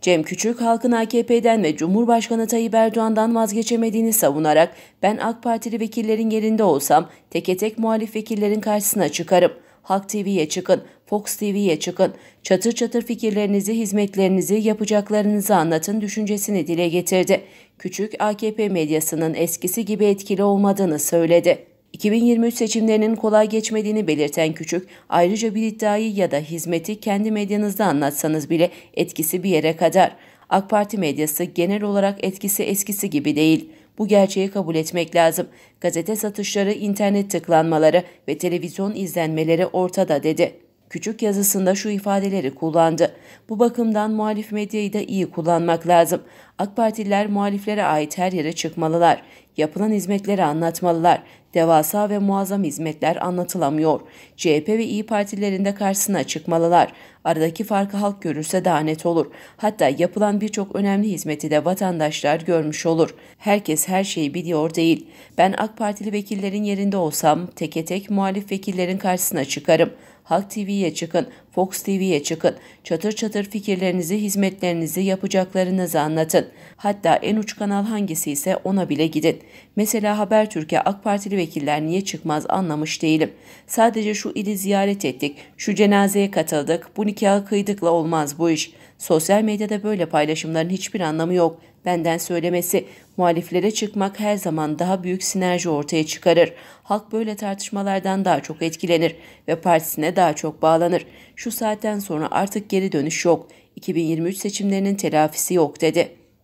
Cem Küçük halkın AKP'den ve Cumhurbaşkanı Tayyip Erdoğan'dan vazgeçemediğini savunarak ben AK Partili vekillerin yerinde olsam teke tek muhalif vekillerin karşısına çıkarım. Halk TV'ye çıkın, Fox TV'ye çıkın. Çatır çatır fikirlerinizi, hizmetlerinizi, yapacaklarınızı anlatın düşüncesini dile getirdi. Küçük AKP medyasının eskisi gibi etkili olmadığını söyledi. 2023 seçimlerinin kolay geçmediğini belirten Küçük, ayrıca bir iddiayı ya da hizmeti kendi medyanızda anlatsanız bile etkisi bir yere kadar. AK Parti medyası genel olarak etkisi eskisi gibi değil. Bu gerçeği kabul etmek lazım. Gazete satışları, internet tıklanmaları ve televizyon izlenmeleri ortada dedi. Küçük yazısında şu ifadeleri kullandı. Bu bakımdan muhalif medyayı da iyi kullanmak lazım. AK Partililer muhaliflere ait her yere çıkmalılar yapılan hizmetleri anlatmalılar. Devasa ve muazzam hizmetler anlatılamıyor. CHP ve İyi Partilerinde karşısına çıkmalılar. Aradaki farkı halk görürse daha net olur. Hatta yapılan birçok önemli hizmeti de vatandaşlar görmüş olur. Herkes her şeyi biliyor değil. Ben AK Partili vekillerin yerinde olsam teke tek muhalif vekillerin karşısına çıkarım. Halk TV'ye çıkın, Fox TV'ye çıkın. Çatır çatır fikirlerinizi, hizmetlerinizi, yapacaklarınızı anlatın. Hatta en uç kanal hangisi ise ona bile gidin. Mesela Habertürk'e AK Partili vekiller niye çıkmaz anlamış değilim. Sadece şu ili ziyaret ettik, şu cenazeye katıldık, bu nikahı kıydıkla olmaz bu iş. Sosyal medyada böyle paylaşımların hiçbir anlamı yok. Benden söylemesi, muhaliflere çıkmak her zaman daha büyük sinerji ortaya çıkarır. Halk böyle tartışmalardan daha çok etkilenir ve partisine daha çok bağlanır. Şu saatten sonra artık geri dönüş yok. 2023 seçimlerinin telafisi yok dedi.